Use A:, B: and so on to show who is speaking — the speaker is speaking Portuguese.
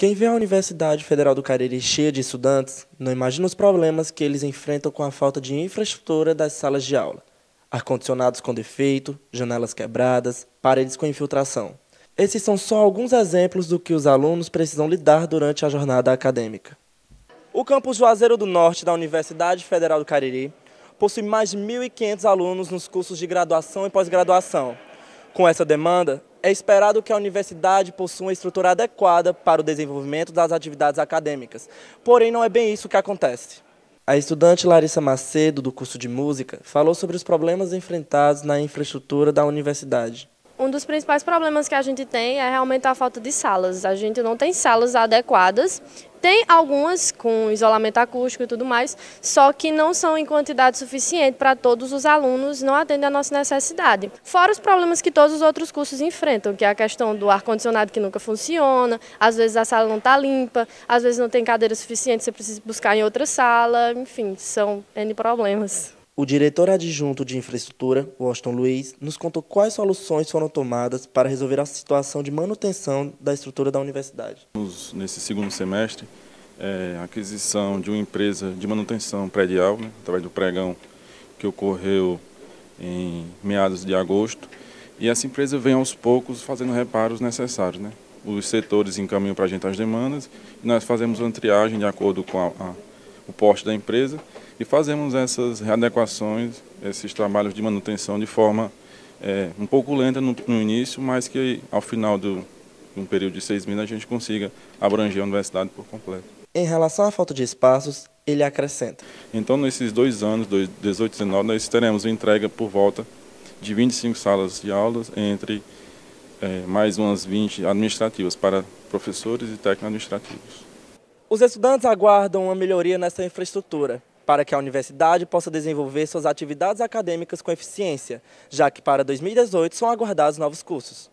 A: Quem vê a Universidade Federal do Cariri cheia de estudantes não imagina os problemas que eles enfrentam com a falta de infraestrutura das salas de aula. Ar-condicionados com defeito, janelas quebradas, paredes com infiltração. Esses são só alguns exemplos do que os alunos precisam lidar durante a jornada acadêmica. O campus Juazeiro do Norte da Universidade Federal do Cariri possui mais de 1.500 alunos nos cursos de graduação e pós-graduação. Com essa demanda, é esperado que a universidade possua uma estrutura adequada para o desenvolvimento das atividades acadêmicas, porém não é bem isso que acontece. A estudante Larissa Macedo, do curso de Música, falou sobre os problemas enfrentados na infraestrutura da universidade.
B: Um dos principais problemas que a gente tem é realmente a falta de salas. A gente não tem salas adequadas. Tem algumas com isolamento acústico e tudo mais, só que não são em quantidade suficiente para todos os alunos, não atendem a nossa necessidade. Fora os problemas que todos os outros cursos enfrentam, que é a questão do ar-condicionado que nunca funciona, às vezes a sala não está limpa, às vezes não tem cadeira suficiente, você precisa buscar em outra sala, enfim, são N problemas.
A: O diretor adjunto de infraestrutura, Washington Luiz, nos contou quais soluções foram tomadas para resolver a situação de manutenção da estrutura da universidade.
C: Nesse segundo semestre, é, a aquisição de uma empresa de manutenção predial, né, através do pregão que ocorreu em meados de agosto, e essa empresa vem aos poucos fazendo reparos necessários. Né? Os setores encaminham para a gente as demandas, e nós fazemos uma triagem de acordo com a, a o porte da empresa e fazemos essas readequações, esses trabalhos de manutenção de forma é, um pouco lenta no, no, início, mas que ao final do, de um período de seis meses a gente consiga abranger a universidade por completo.
A: Em relação à falta de espaços, ele acrescenta.
C: Então, nesses dois anos, 2018 e 2019, nós teremos entrega por volta de 25 salas de aulas, entre é, mais umas 20 administrativas para professores e técnicos administrativos.
A: Os estudantes aguardam uma melhoria nessa infraestrutura,
C: para que a universidade
A: possa desenvolver suas atividades acadêmicas com eficiência, já que para 2018 são
C: aguardados novos cursos.